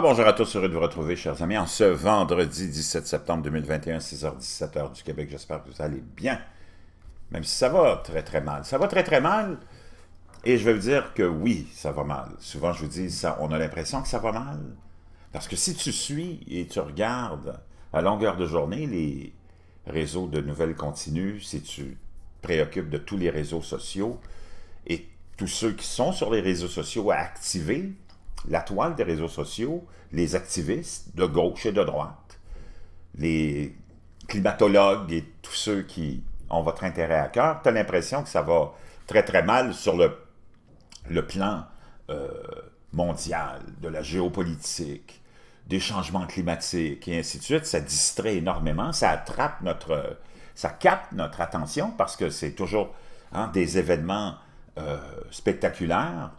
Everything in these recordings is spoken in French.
bonjour à tous, heureux de vous retrouver, chers amis, en ce vendredi 17 septembre 2021, 6h17 du Québec. J'espère que vous allez bien, même si ça va très très mal. Ça va très très mal, et je vais vous dire que oui, ça va mal. Souvent, je vous dis, ça, on a l'impression que ça va mal, parce que si tu suis et tu regardes à longueur de journée les réseaux de nouvelles continues, si tu préoccupes de tous les réseaux sociaux et tous ceux qui sont sur les réseaux sociaux à activer, la toile des réseaux sociaux, les activistes de gauche et de droite, les climatologues et tous ceux qui ont votre intérêt à cœur, tu as l'impression que ça va très très mal sur le, le plan euh, mondial, de la géopolitique, des changements climatiques et ainsi de suite. Ça distrait énormément, ça attrape notre... ça capte notre attention parce que c'est toujours hein, des événements euh, spectaculaires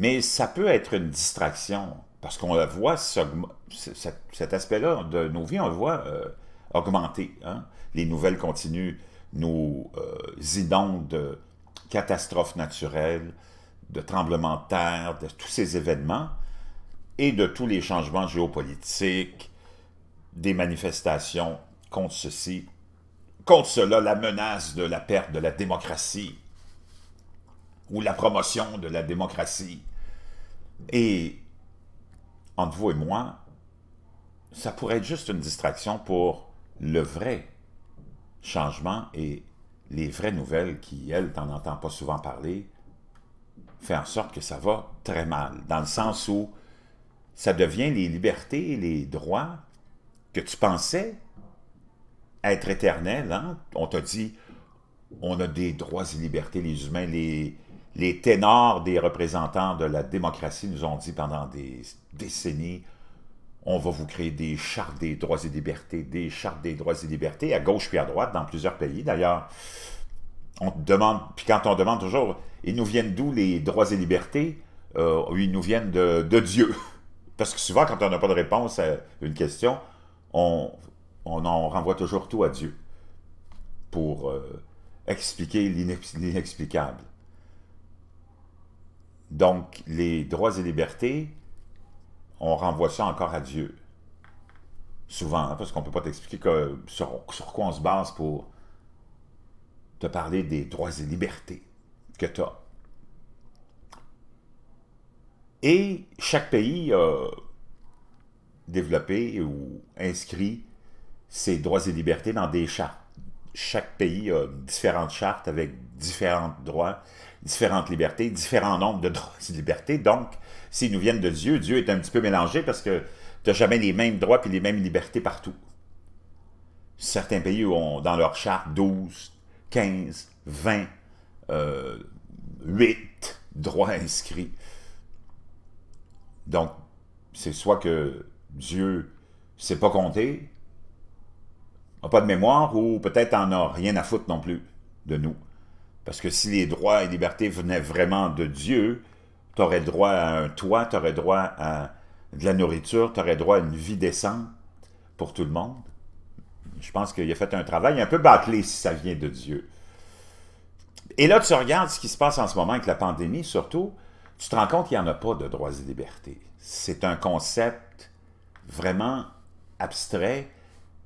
mais ça peut être une distraction, parce qu'on le voit, cet aspect-là de nos vies, on le voit euh, augmenter. Hein. Les nouvelles continuent, nous euh, de catastrophes naturelles, de tremblements de terre, de tous ces événements, et de tous les changements géopolitiques, des manifestations contre ceci, contre cela, la menace de la perte de la démocratie, ou la promotion de la démocratie, et entre vous et moi, ça pourrait être juste une distraction pour le vrai changement et les vraies nouvelles qui, elles, t'en entends pas souvent parler, fait en sorte que ça va très mal, dans le sens où ça devient les libertés, les droits que tu pensais être éternels. Hein. On t'a dit, on a des droits et libertés, les humains, les, les ténors des représentants de la démocratie nous ont dit pendant des décennies, on va vous créer des chartes des droits et libertés, des chartes des droits et libertés, à gauche puis à droite, dans plusieurs pays d'ailleurs. On demande, puis quand on demande toujours, ils nous viennent d'où les droits et libertés euh, Ils nous viennent de, Dieu. Parce que souvent, quand on n'a pas de réponse à une question, on, on, renvoie toujours tout à Dieu pour euh, expliquer l'inexplicable. Donc, les droits et libertés, on renvoie ça encore à Dieu. Souvent, hein, parce qu'on ne peut pas t'expliquer sur, sur, quoi on se base pour te parler des droits et libertés que tu as. Et chaque pays a développé ou inscrit ses droits et libertés dans des chartes. Chaque pays a différentes chartes avec différents droits différentes libertés, différents nombres de droits et libertés. Donc, s'ils nous viennent de Dieu, Dieu est un petit peu mélangé parce que tu n'as jamais les mêmes droits et les mêmes libertés partout. Certains pays ont dans leur charte 12, 15, 20, 8 droits inscrits. Donc, c'est soit que Dieu ne sait pas compter, n'a pas de mémoire, ou peut-être en a rien à foutre non plus de nous. Parce que si les droits et libertés venaient vraiment de Dieu, tu aurais droit à un toit, tu aurais droit à de la nourriture, tu aurais droit à une vie décente pour tout le monde. Je pense qu'il a fait un travail un peu bâclé si ça vient de Dieu. Et là, tu regardes ce qui se passe en ce moment avec la pandémie, surtout, tu te rends compte qu'il n'y en a pas de droits et libertés. C'est un concept vraiment abstrait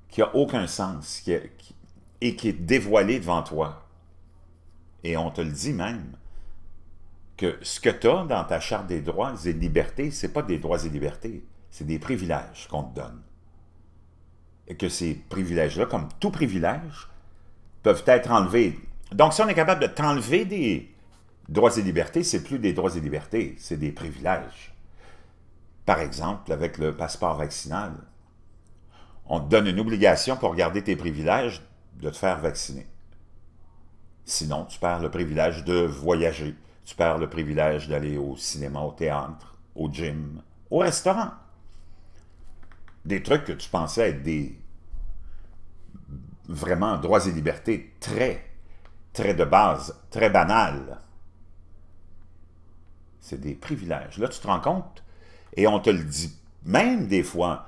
qui n'a aucun sens et qui est dévoilé devant toi et on te le dit même, que ce que tu as dans ta charte des droits et libertés, ce n'est pas des droits et libertés, c'est des privilèges qu'on te donne. Et que ces privilèges-là, comme tout privilège, peuvent être enlevés. Donc, si on est capable de t'enlever des droits et libertés, ce c'est plus des droits et libertés, c'est des privilèges. Par exemple, avec le passeport vaccinal, on te donne une obligation pour garder tes privilèges de te faire vacciner. Sinon, tu perds le privilège de voyager, tu perds le privilège d'aller au cinéma, au théâtre, au gym, au restaurant. Des trucs que tu pensais être des vraiment droits et libertés très, très de base, très banales. C'est des privilèges. Là, tu te rends compte, et on te le dit même des fois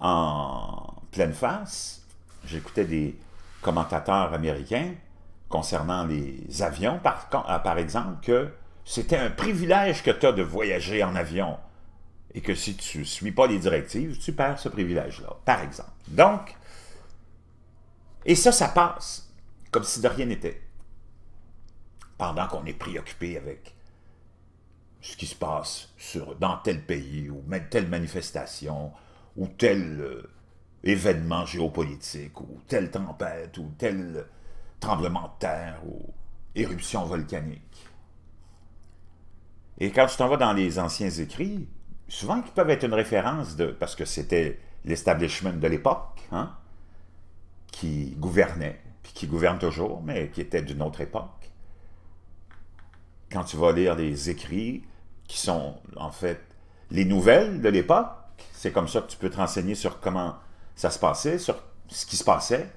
en pleine face. J'écoutais des commentateurs américains concernant les avions, ah, par, exemple, que c'était un privilège que tu as de voyager en avion et que si tu ne suis pas les directives, tu perds ce privilège-là, par exemple. Donc, et ça, ça passe comme si de rien n'était. Pendant qu'on est préoccupé avec ce qui se passe dans tel pays ou même telle manifestation ou tel euh, événement géopolitique ou telle tempête ou tel... Tremblement de terre ou éruption volcanique. Et quand tu t'en vas dans les anciens écrits, souvent ils peuvent être une référence de parce que c'était l'establishment de l'époque hein, qui gouvernait, puis qui gouverne toujours, mais qui était d'une autre époque. Quand tu vas lire les écrits qui sont en fait les nouvelles de l'époque, c'est comme ça que tu peux te renseigner sur comment ça se passait, sur ce qui se passait,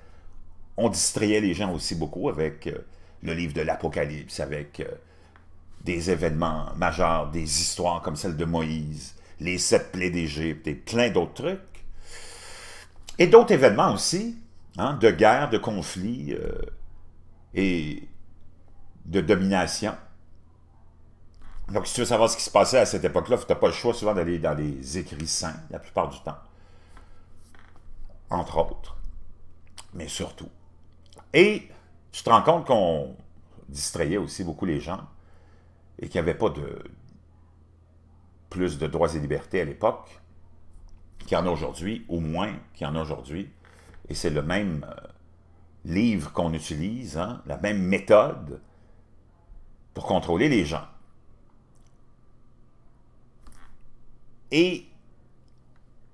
on distrayait les gens aussi beaucoup avec euh, le livre de l'Apocalypse, avec euh, des événements majeurs, des histoires comme celle de Moïse, les sept plaies d'Égypte et plein d'autres trucs. Et d'autres événements aussi, hein, de guerre, de conflits euh, et de domination. Donc, si tu veux savoir ce qui se passait à cette époque-là, tu n'as pas le choix souvent d'aller dans les écrits saints, la plupart du temps, entre autres, mais surtout et tu te rends compte qu'on distrayait aussi beaucoup les gens et qu'il n'y avait pas de plus de droits et libertés à l'époque qu'il y en a aujourd'hui, au moins qu'il y en a aujourd'hui. Et c'est le même euh, livre qu'on utilise, hein, la même méthode pour contrôler les gens. Et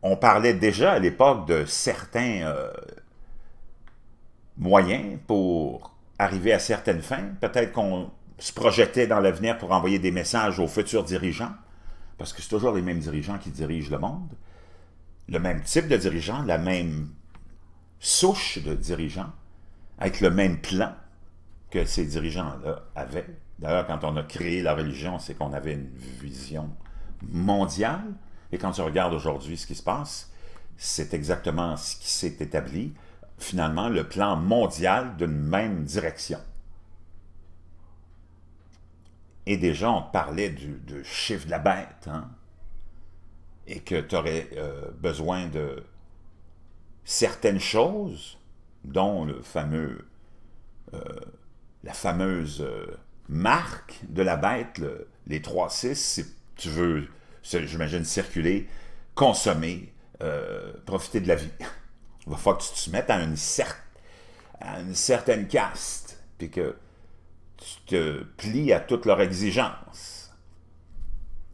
on parlait déjà à l'époque de certains euh, moyens pour arriver à certaines fins. Peut-être qu'on se projetait dans l'avenir pour envoyer des messages aux futurs dirigeants, parce que c'est toujours les mêmes dirigeants qui dirigent le monde, le même type de dirigeants, la même souche de dirigeants, avec le même plan que ces dirigeants-là avaient. D'ailleurs, quand on a créé la religion, c'est qu'on avait une vision mondiale. Et quand tu regardes aujourd'hui ce qui se passe, c'est exactement ce qui s'est établi finalement le plan mondial d'une même direction. Et déjà, on parlait du, chiffre de la bête, hein, et que tu aurais euh, besoin de certaines choses, dont le fameux, euh, la fameuse euh, marque de la bête, les 3-6, si tu veux, j'imagine, circuler, consommer, profiter de la vie. Il va falloir que tu te mettes à une, certaine caste, puis que tu te plies à toutes leurs exigences.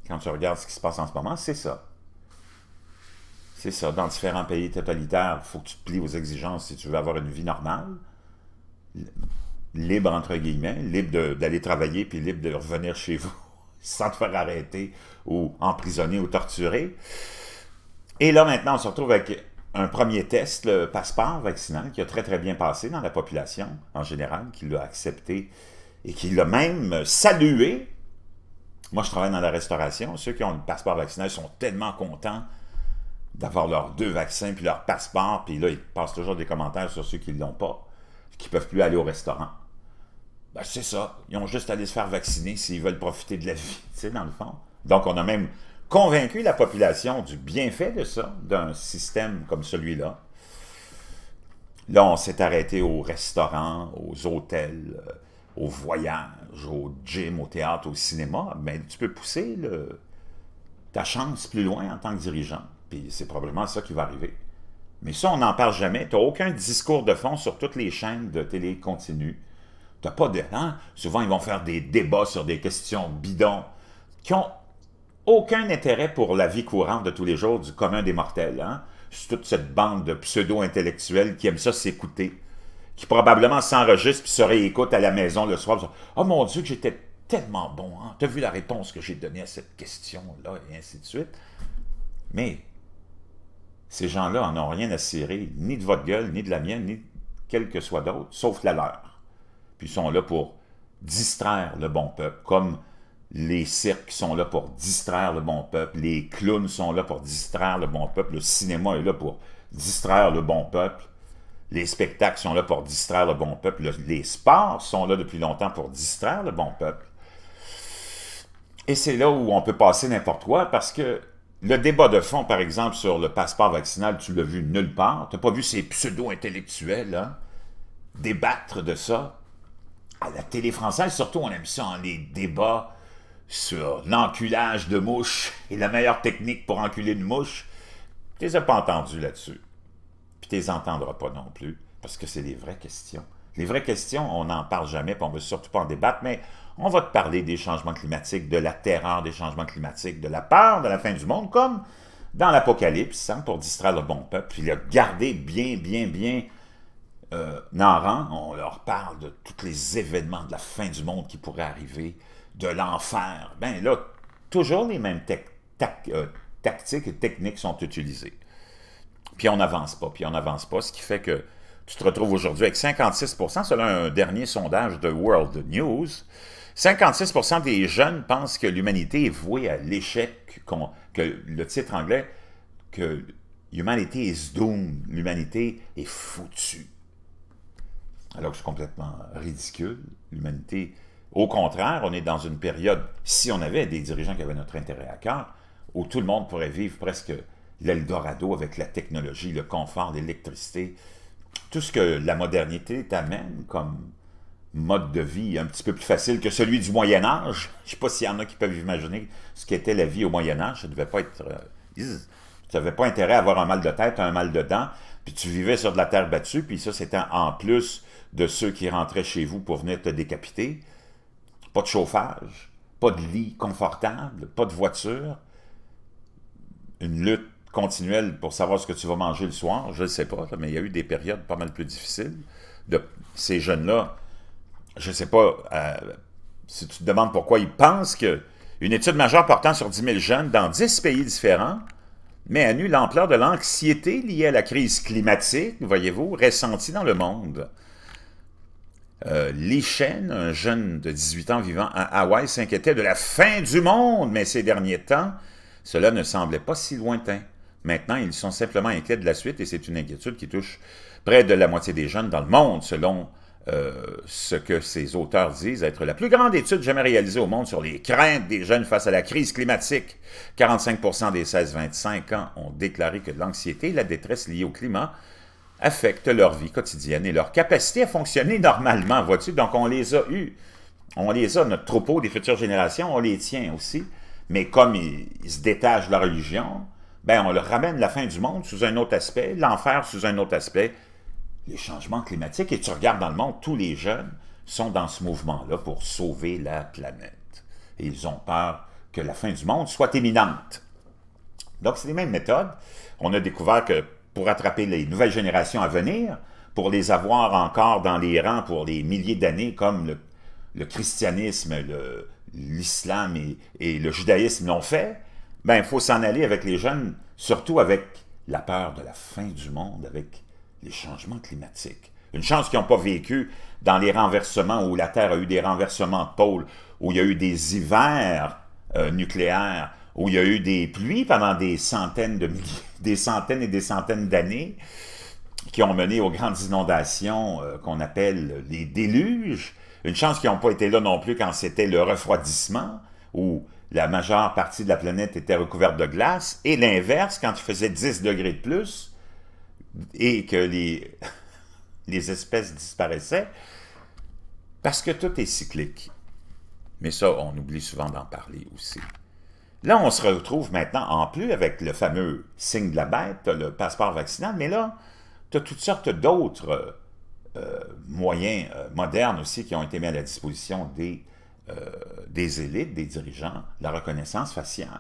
Quand tu regardes ce qui se passe en ce moment, c'est ça. C'est ça. Dans différents pays totalitaires, il faut que tu te plies aux exigences si tu veux avoir une vie normale, libre entre guillemets, libre d'aller travailler, puis libre de revenir chez vous sans te faire arrêter ou emprisonner ou torturer. Et là, maintenant, on se retrouve avec un premier test, le passeport vaccinal, qui a très très bien passé dans la population en général, qui l'a accepté et qui l'a même salué. Moi, je travaille dans la restauration. Ceux qui ont le passeport vaccinal sont tellement contents d'avoir leurs deux vaccins, puis leur passeport, puis là, ils passent toujours des commentaires sur ceux qui ne l'ont pas, qui ne peuvent plus aller au restaurant. Ben, c'est ça. Ils ont juste à aller se faire vacciner s'ils veulent profiter de la vie, tu sais, dans le fond. Donc, on a même convaincu la population du bienfait de ça, d'un système comme celui-là. Là, on s'est arrêté au restaurant, aux hôtels, euh, aux voyages, au gym, au théâtre, au cinéma. Mais tu peux pousser ta chance plus loin en tant que dirigeant. Puis c'est probablement ça qui va arriver. Mais ça, on n'en parle jamais. Tu n'as aucun discours de fond sur toutes les chaînes de télé continue. Tu pas de... Hein? Souvent, ils vont faire des débats sur des questions bidons qui ont aucun intérêt pour la vie courante de tous les jours du commun des mortels. Hein? C'est toute cette bande de pseudo-intellectuels qui aiment ça s'écouter, qui probablement s'enregistrent puis se réécoutent à la maison le soir. « Oh mon Dieu, j'étais tellement bon, hein? t'as vu la réponse que j'ai donnée à cette question-là, et ainsi de suite. » Mais ces gens-là n'en ont rien à cirer, ni de votre gueule, ni de la mienne, ni de que soit d'autre, sauf la leur. Puis ils sont là pour distraire le bon peuple, comme les cirques sont là pour distraire le bon peuple, les clowns sont là pour distraire le bon peuple, le cinéma est là pour distraire le bon peuple, les spectacles sont là pour distraire le bon peuple, les sports sont là depuis longtemps pour distraire le bon peuple. Et c'est là où on peut passer n'importe quoi parce que le débat de fond, par exemple, sur le passeport vaccinal, tu l'as vu nulle part. Tu n'as pas vu ces pseudo-intellectuels hein, débattre de ça à la télé française. Surtout, on aime ça, en hein, les débats sur l'enculage de mouche et la meilleure technique pour enculer une mouche, tu les as pas entendus là-dessus. Puis tu les entendras pas non plus, parce que c'est des vraies questions. Les vraies questions, on n'en parle jamais, puis on ne veut surtout pas en débattre, mais on va te parler des changements climatiques, de la terreur des changements climatiques, de la peur de la fin du monde, comme dans l'Apocalypse, hein, pour distraire le bon peuple, puis le garder bien, bien, bien euh, narrant. On leur parle de tous les événements de la fin du monde qui pourraient arriver, de l'enfer, ben là, toujours les mêmes euh, tactiques et techniques sont utilisées. Puis on n'avance pas, puis on n'avance pas, ce qui fait que tu te retrouves aujourd'hui avec 56 selon un dernier sondage de World News, 56 des jeunes pensent que l'humanité est vouée à l'échec, que le titre anglais, que l'humanité is doomed, l'humanité est foutue. Alors que c'est complètement ridicule, l'humanité au contraire, on est dans une période, si on avait des dirigeants qui avaient notre intérêt à cœur, où tout le monde pourrait vivre presque l'Eldorado avec la technologie, le confort, l'électricité, tout ce que la modernité t'amène comme mode de vie un petit peu plus facile que celui du Moyen Âge. Je ne sais pas s'il y en a qui peuvent imaginer ce qu'était la vie au Moyen Âge. Ça devait pas être... tu euh, n'avais pas intérêt à avoir un mal de tête, un mal de dents, puis tu vivais sur de la terre battue, puis ça, c'était en plus de ceux qui rentraient chez vous pour venir te décapiter. Pas de chauffage, pas de lit confortable, pas de voiture. Une lutte continuelle pour savoir ce que tu vas manger le soir, je ne sais pas, mais il y a eu des périodes pas mal plus difficiles. De ces jeunes-là, je ne sais pas, euh, si tu te demandes pourquoi ils pensent que une étude majeure portant sur 10 000 jeunes dans 10 pays différents, met à nu l'ampleur de l'anxiété liée à la crise climatique, voyez-vous, ressentie dans le monde. Euh, Lee Shen, un jeune de 18 ans vivant à Hawaï, s'inquiétait de la fin du monde, mais ces derniers temps, cela ne semblait pas si lointain. Maintenant, ils sont simplement inquiets de la suite et c'est une inquiétude qui touche près de la moitié des jeunes dans le monde, selon euh, ce que ces auteurs disent être la plus grande étude jamais réalisée au monde sur les craintes des jeunes face à la crise climatique. 45 des 16-25 ans ont déclaré que l'anxiété et la détresse liées au climat affectent leur vie quotidienne et leur capacité à fonctionner normalement, vois-tu? Donc, on les a eus. On les a, notre troupeau des futures générations, on les tient aussi. Mais comme ils, se détachent de la religion, ben, on leur ramène la fin du monde sous un autre aspect, l'enfer sous un autre aspect, les changements climatiques. Et tu regardes dans le monde, tous les jeunes sont dans ce mouvement-là pour sauver la planète. Et ils ont peur que la fin du monde soit imminente. Donc, c'est les mêmes méthodes. On a découvert que pour attraper les nouvelles générations à venir, pour les avoir encore dans les rangs pour des milliers d'années, comme le, christianisme, l'islam et, le judaïsme l'ont fait, ben, il faut s'en aller avec les jeunes, surtout avec la peur de la fin du monde, avec les changements climatiques. Une chance qu'ils n'ont pas vécu dans les renversements où la Terre a eu des renversements de pôle, où il y a eu des hivers euh, nucléaires, où il y a eu des pluies pendant des centaines, des centaines et des centaines d'années qui ont mené aux grandes inondations euh, qu'on appelle les déluges. Une chance qu'ils n'ont pas été là non plus quand c'était le refroidissement, où la majeure partie de la planète était recouverte de glace, et l'inverse, quand il faisait 10 degrés de plus, et que les espèces disparaissaient, parce que tout est cyclique. Mais ça, on oublie souvent d'en parler aussi. Là, on se retrouve maintenant en plus avec le fameux signe de la bête, le passeport vaccinal, mais là, tu as toutes sortes d'autres euh, euh, moyens euh, modernes aussi qui ont été mis à la disposition des, élites, des dirigeants, la reconnaissance faciale.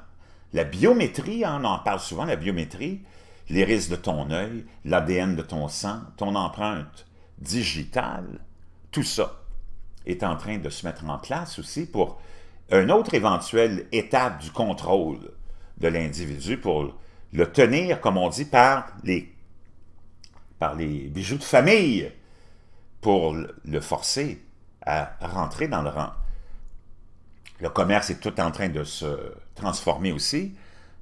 La biométrie, hein, on en parle souvent, la biométrie, l'iris de ton œil, l'ADN de ton sang, ton empreinte digitale, tout ça est en train de se mettre en place aussi pour une autre éventuelle étape du contrôle de l'individu pour le tenir, comme on dit, par les, par les bijoux de famille, pour le forcer à rentrer dans le rang. Le commerce est tout en train de se transformer aussi.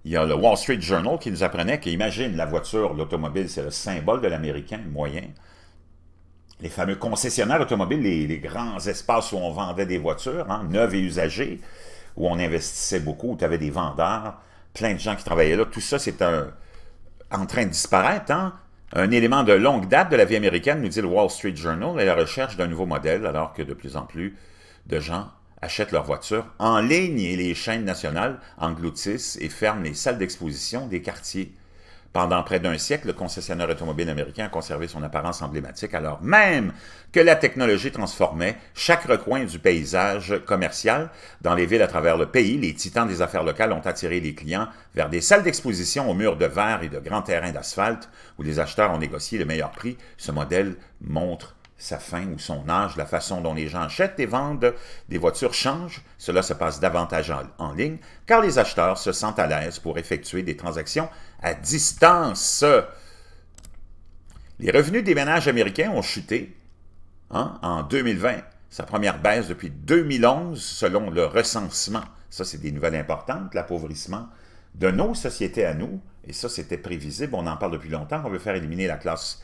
Il y a le Wall Street Journal qui nous apprenait qu'imagine la voiture, l'automobile, c'est le symbole de l'américain moyen les fameux concessionnaires automobiles, les, grands espaces où on vendait des voitures, hein, neuves et usagées, où on investissait beaucoup, où tu avais des vendeurs, plein de gens qui travaillaient là. Tout ça, c'est en train de disparaître. Hein. Un élément de longue date de la vie américaine, nous dit le Wall Street Journal, est la recherche d'un nouveau modèle, alors que de plus en plus de gens achètent leurs voitures en ligne et les chaînes nationales engloutissent et ferment les salles d'exposition des quartiers. Pendant près d'un siècle, le concessionnaire automobile américain a conservé son apparence emblématique alors même que la technologie transformait chaque recoin du paysage commercial. Dans les villes à travers le pays, les titans des affaires locales ont attiré les clients vers des salles d'exposition aux murs de verre et de grands terrains d'asphalte où les acheteurs ont négocié le meilleur prix. Ce modèle montre sa fin ou son âge, la façon dont les gens achètent et vendent des voitures change, cela se passe davantage en, ligne, car les acheteurs se sentent à l'aise pour effectuer des transactions à distance. Les revenus des ménages américains ont chuté hein, en 2020, sa première baisse depuis 2011 selon le recensement. Ça, c'est des nouvelles importantes, l'appauvrissement de nos sociétés à nous, et ça, c'était prévisible, on en parle depuis longtemps, on veut faire éliminer la classe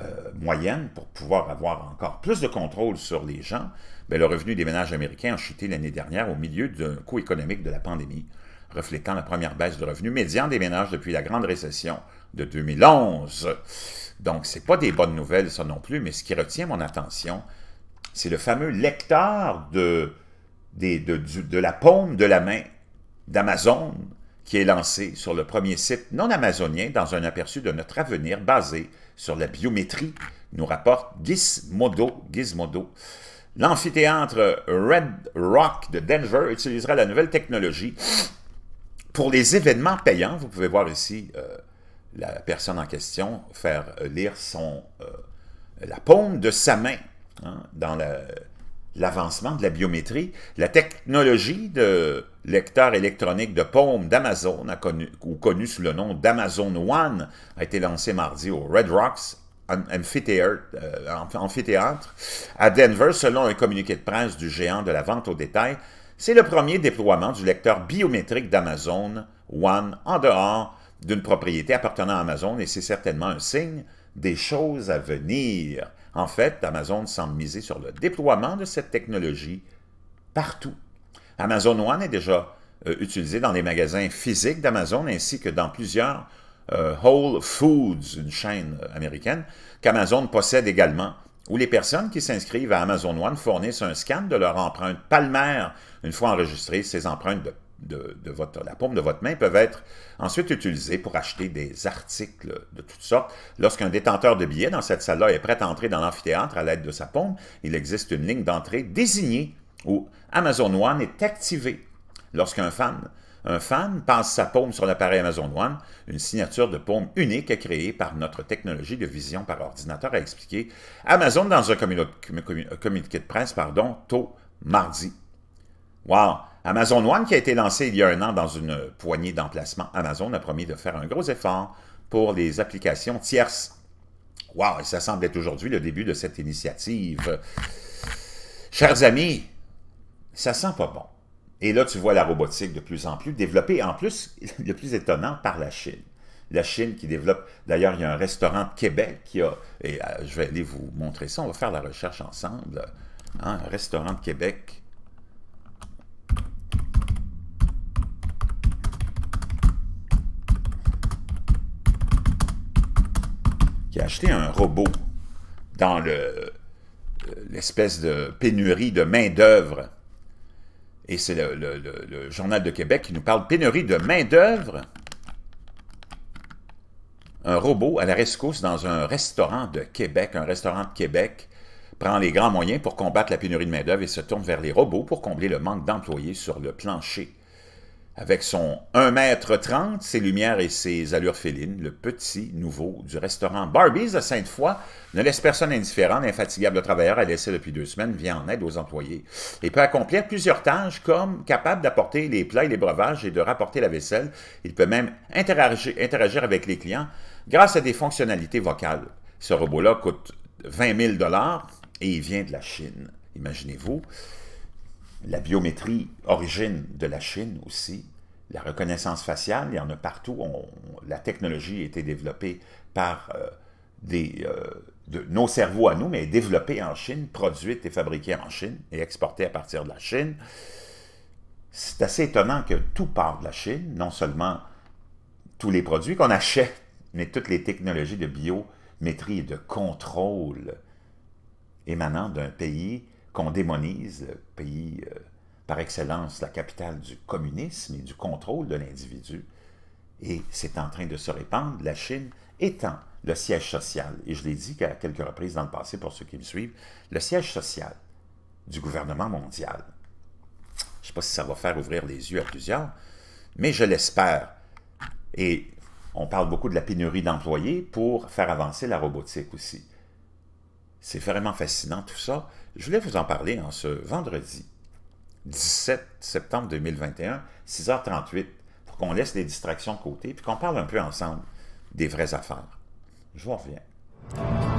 euh, moyenne pour pouvoir avoir encore plus de contrôle sur les gens, mais ben, le revenu des ménages américains a chuté l'année dernière au milieu d'un coût économique de la pandémie, reflétant la première baisse de revenus médian des ménages depuis la grande récession de 2011. Donc, ce n'est pas des bonnes nouvelles, ça non plus, mais ce qui retient mon attention, c'est le fameux lecteur de, de, de, de, la paume de la main d'Amazon qui est lancé sur le premier site non amazonien dans un aperçu de notre avenir basé sur la biométrie, nous rapporte Gizmodo. Gizmodo. L'amphithéâtre Red Rock de Denver utilisera la nouvelle technologie pour les événements payants. Vous pouvez voir ici euh, la personne en question faire lire son, euh, la paume de sa main hein, dans l'avancement de la biométrie. La technologie de lecteur électronique de paume d'Amazon, ou connu sous le nom d'Amazon One, a été lancé mardi au Red Rocks euh, amphithéâtre, à Denver, selon un communiqué de presse du géant de la vente au détail. C'est le premier déploiement du lecteur biométrique d'Amazon One en dehors d'une propriété appartenant à Amazon et c'est certainement un signe des choses à venir. En fait, Amazon semble miser sur le déploiement de cette technologie partout Amazon One est déjà euh, utilisé dans les magasins physiques d'Amazon ainsi que dans plusieurs euh, Whole Foods, une chaîne euh, américaine, qu'Amazon possède également, où les personnes qui s'inscrivent à Amazon One fournissent un scan de leur empreinte palmaire. Une fois enregistrées, ces empreintes de, votre, la paume de votre main peuvent être ensuite utilisées pour acheter des articles de toutes sortes. Lorsqu'un détenteur de billets dans cette salle-là est prêt à entrer dans l'amphithéâtre à l'aide de sa paume, il existe une ligne d'entrée désignée où Amazon One est activé lorsqu'un fan, un fan passe sa paume sur l'appareil Amazon One, une signature de paume unique est créée par notre technologie de vision par ordinateur, a expliqué Amazon dans un communiqué de presse pardon, tôt mardi. Wow! Amazon One, qui a été lancé il y a un an dans une poignée d'emplacements, Amazon a promis de faire un gros effort pour les applications tierces. Wow! Et ça semble être aujourd'hui le début de cette initiative. Chers amis, ça sent pas bon. Et là, tu vois la robotique de plus en plus développée, en plus, le plus étonnant, par la Chine. La Chine qui développe, d'ailleurs, il y a un restaurant de Québec qui a, et euh, je vais aller vous montrer ça, on va faire la recherche ensemble, hein, un restaurant de Québec. qui a acheté un robot dans euh, l'espèce de pénurie de main-d'œuvre et c'est le, Journal de Québec qui nous parle pénurie de main-d'œuvre. Un robot à la rescousse dans un restaurant de Québec, un restaurant de Québec prend les grands moyens pour combattre la pénurie de main-d'œuvre et se tourne vers les robots pour combler le manque d'employés sur le plancher avec son 1m30, ses lumières et ses allures félines, le petit nouveau du restaurant Barbies à Sainte-Foy ne laisse personne indifférent. L'infatigable travailleur a laissé depuis deux semaines vient en aide aux employés et peut accomplir plusieurs tâches comme capable d'apporter les plats et les breuvages et de rapporter la vaisselle. Il peut même interagir, interagir avec les clients grâce à des fonctionnalités vocales. Ce robot-là coûte 20 000 et il vient de la Chine. Imaginez-vous. La biométrie origine de la Chine aussi. La reconnaissance faciale, il y en a partout. la technologie a été développée par euh, des, euh, de, nos cerveaux à nous, mais développée en Chine, produite et fabriquée en Chine et exportée à partir de la Chine. C'est assez étonnant que tout part de la Chine, non seulement tous les produits qu'on achète, mais toutes les technologies de biométrie et de contrôle émanant d'un pays qu'on démonise le pays euh, par excellence, la capitale du communisme et du contrôle de l'individu. Et c'est en train de se répandre, la Chine étant le siège social, et je l'ai dit à quelques reprises dans le passé pour ceux qui me suivent, le siège social du gouvernement mondial. Je ne sais pas si ça va faire ouvrir les yeux à plusieurs, mais je l'espère. Et on parle beaucoup de la pénurie d'employés pour faire avancer la robotique aussi. C'est vraiment fascinant tout ça. Je voulais vous en parler en ce vendredi 17 septembre 2021, 6h38, pour qu'on laisse les distractions de côté et qu'on parle un peu ensemble des vraies affaires. Je vous reviens.